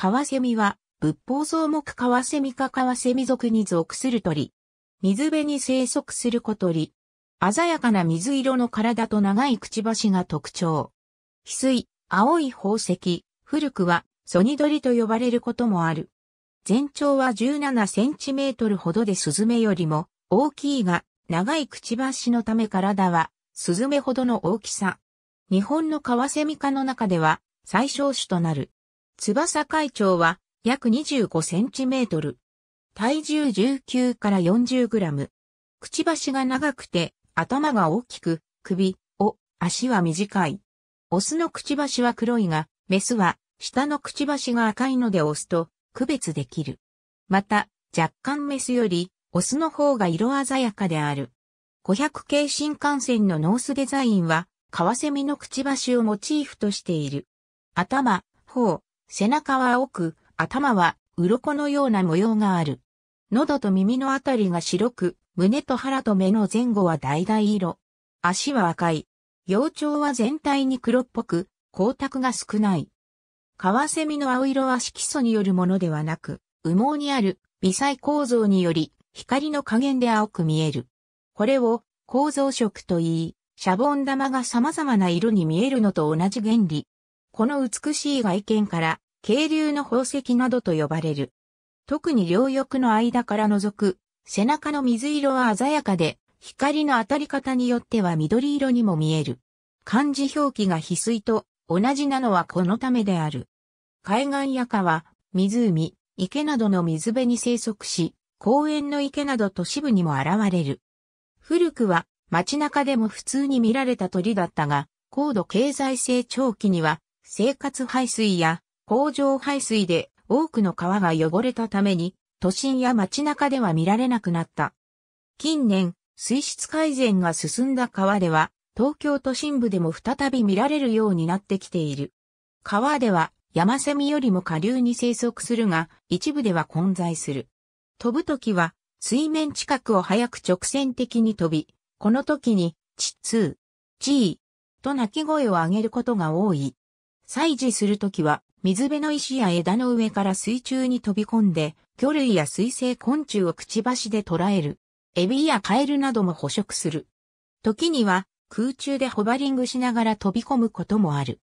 カワセミは、仏法草木カワセミ科カワセミ属に属する鳥。水辺に生息する小鳥。鮮やかな水色の体と長いくちばしが特徴。翡翠、青い宝石、古くはソニドリと呼ばれることもある。全長は17センチメートルほどでスズメよりも大きいが、長いくちばしのため体はスズメほどの大きさ。日本のカワセミ科の中では最小種となる。翼会長は約25センチメートル。体重19から40グラム。くちばしが長くて、頭が大きく、首、尾、足は短い。オスのくちばしは黒いが、メスは下のくちばしが赤いのでオスと区別できる。また、若干メスより、オスの方が色鮮やかである。500系新幹線のノースデザインは、カワセミのくちばしをモチーフとしている。頭、頬、背中は青く、頭は鱗のような模様がある。喉と耳のあたりが白く、胸と腹と目の前後は橙色。足は赤い。幼鳥は全体に黒っぽく、光沢が少ない。カワセミの青色は色素によるものではなく、羽毛にある微細構造により、光の加減で青く見える。これを構造色と言い、シャボン玉が様々な色に見えるのと同じ原理。この美しい外見から、渓流の宝石などと呼ばれる。特に両翼の間から覗く、背中の水色は鮮やかで、光の当たり方によっては緑色にも見える。漢字表記が翡翠と同じなのはこのためである。海岸や川、湖、池などの水辺に生息し、公園の池など都市部にも現れる。古くは街中でも普通に見られた鳥だったが、高度経済成長期には生活排水や工場排水で多くの川が汚れたために、都心や街中では見られなくなった。近年、水質改善が進んだ川では、東京都心部でも再び見られるようになってきている。川では、山セミよりも下流に生息するが、一部では混在する。飛ぶ時は、水面近くを早く直線的に飛び、この時に、ちつー、ちー、と鳴き声を上げることが多い。採取するときは、水辺の石や枝の上から水中に飛び込んで、魚類や水生昆虫をくちばしで捕らえる。エビやカエルなども捕食する。時には、空中でホバリングしながら飛び込むこともある。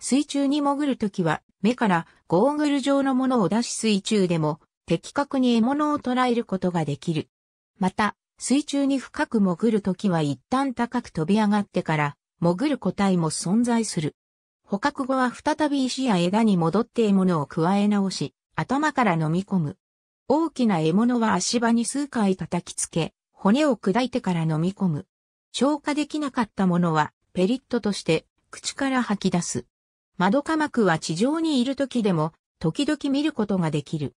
水中に潜るときは、目からゴーグル状のものを出し水中でも、的確に獲物を捕らえることができる。また、水中に深く潜るときは一旦高く飛び上がってから、潜る個体も存在する。捕獲後は再び石や枝に戻って獲物を加え直し、頭から飲み込む。大きな獲物は足場に数回叩きつけ、骨を砕いてから飲み込む。消化できなかったものは、ペリットとして、口から吐き出す。窓科膜は地上にいる時でも、時々見ることができる。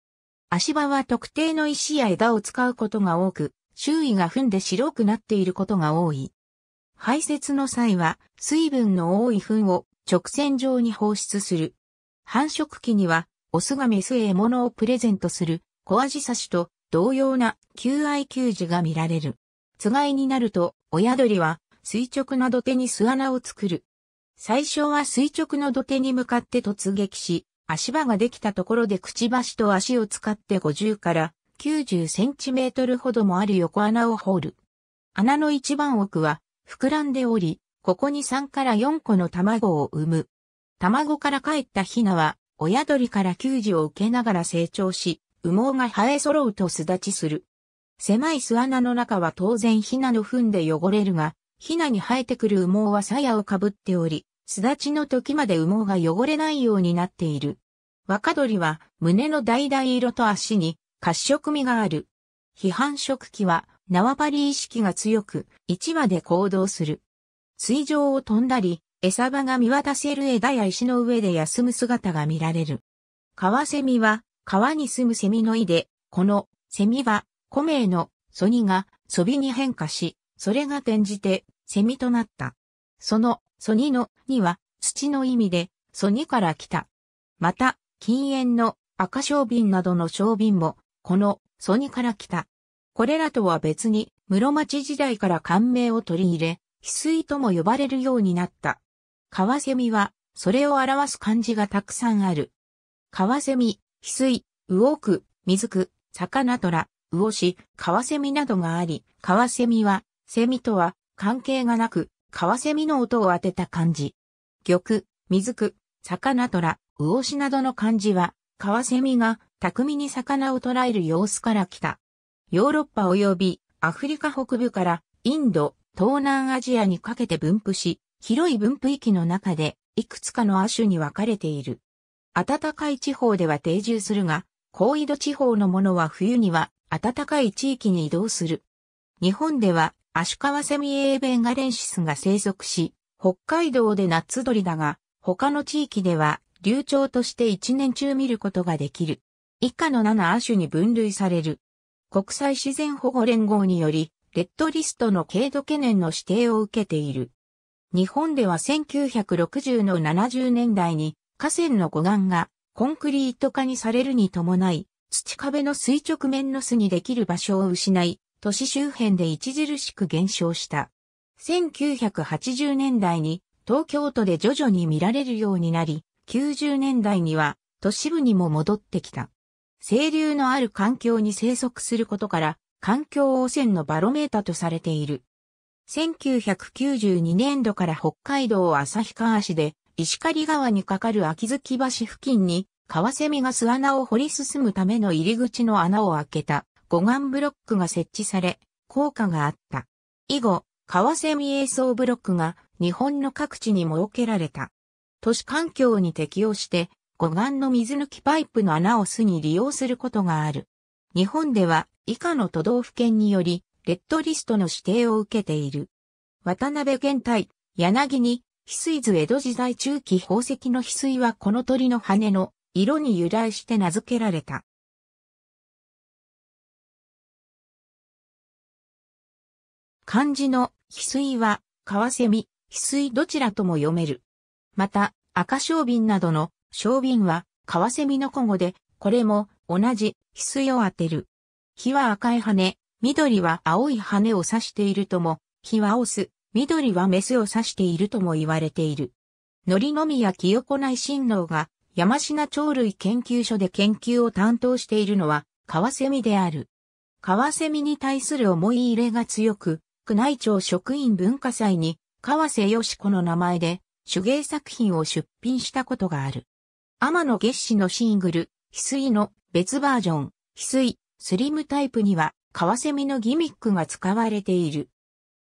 足場は特定の石や枝を使うことが多く、周囲が踏んで白くなっていることが多い。排泄の際は、水分の多い糞を直線上に放出する。繁殖期には、オスがメスへ獲物をプレゼントする、小アジサシと同様な求愛求餌が見られる。つがいになると、親鳥は垂直な土手に巣穴を作る。最初は垂直の土手に向かって突撃し、足場ができたところでくちばしと足を使って50から90センチメートルほどもある横穴を掘る。穴の一番奥は膨らんでおり、ここに3から4個の卵を産む。卵から帰ったヒナは、親鳥から給仕を受けながら成長し、羽毛が生え揃うと巣立ちする。狭い巣穴の中は当然ヒナの糞で汚れるが、ヒナに生えてくる羽毛は鞘をかぶっており、巣立ちの時まで羽毛が汚れないようになっている。若鳥は胸の橙色と足に褐色味がある。批判食期は縄張り意識が強く、1羽で行動する。水上を飛んだり、餌場が見渡せる枝や石の上で休む姿が見られる。川セミは、川に住むセミの意で、このセミは、古名のソニがソビに変化し、それが転じてセミとなった。そのソニのには土の意味でソニから来た。また、禁煙の赤小瓶などの小瓶も、このソニから来た。これらとは別に室町時代から感銘を取り入れ、翡翠とも呼ばれるようになった。カワセミは、それを表す漢字がたくさんある。カワセミ、翡翠、魚ウ水ク、魚虎、魚サカワセミなどがあり、カワセミは、セミとは関係がなく、カワセミの音を当てた漢字。玉、水ト魚虎、魚シなどの漢字は、カワセミが巧みに魚を捕らえる様子から来た。ヨーロッパ及びアフリカ北部からインド、東南アジアにかけて分布し、広い分布域の中で、いくつかの亜種に分かれている。暖かい地方では定住するが、高緯度地方のものは冬には暖かい地域に移動する。日本では、アシュカワセミエーベンガレンシスが生息し、北海道でナッツ鳥だが、他の地域では、流鳥として一年中見ることができる。以下の7亜種に分類される。国際自然保護連合により、レッドリストの軽度懸念の指定を受けている。日本では1960の70年代に河川の護岸がコンクリート化にされるに伴い、土壁の垂直面の巣にできる場所を失い、都市周辺で著しく減少した。1980年代に東京都で徐々に見られるようになり、90年代には都市部にも戻ってきた。清流のある環境に生息することから、環境汚染のバロメータとされている。1992年度から北海道旭川市で石狩川に架かる秋月橋付近にカワセミが巣穴を掘り進むための入り口の穴を開けた護岸ブロックが設置され、効果があった。以後、カワセミ映像ブロックが日本の各地に設けられた。都市環境に適応して護岸の水抜きパイプの穴を巣に利用することがある。日本では以下の都道府県により、レッドリストの指定を受けている。渡辺玄太、柳に、翡翠図江戸時代中期宝石の翡翠はこの鳥の羽の色に由来して名付けられた。漢字の翡翠は、川蝉、翡翠どちらとも読める。また、赤小瓶などの小瓶は、セミの古語で、これも同じ翡翠を当てる。火は赤い羽、緑は青い羽を指しているとも、火はオス、緑はメスを指しているとも言われている。のりのみや清子内親王が山科鳥類研究所で研究を担当しているのはカワセミである。カワセミに対する思い入れが強く、宮内庁職員文化祭に川瀬よし子の名前で手芸作品を出品したことがある。天野月子のシングル、翡翠の別バージョン、翡翠スリムタイプにはカワセミのギミックが使われている。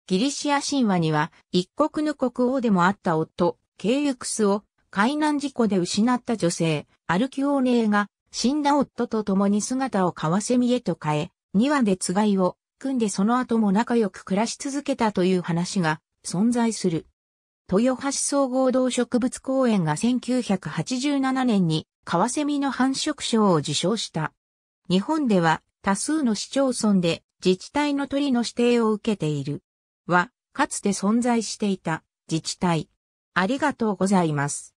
ギリシア神話には一国の国王でもあった夫、ケイユクスを海難事故で失った女性、アルキオーネーが死んだ夫と共に姿をカワセミへと変え、2話でつがいを組んでその後も仲良く暮らし続けたという話が存在する。豊橋総合動植物公園が1987年にカワセミの繁殖賞を受賞した。日本では多数の市町村で自治体の鳥の指定を受けている。は、かつて存在していた自治体。ありがとうございます。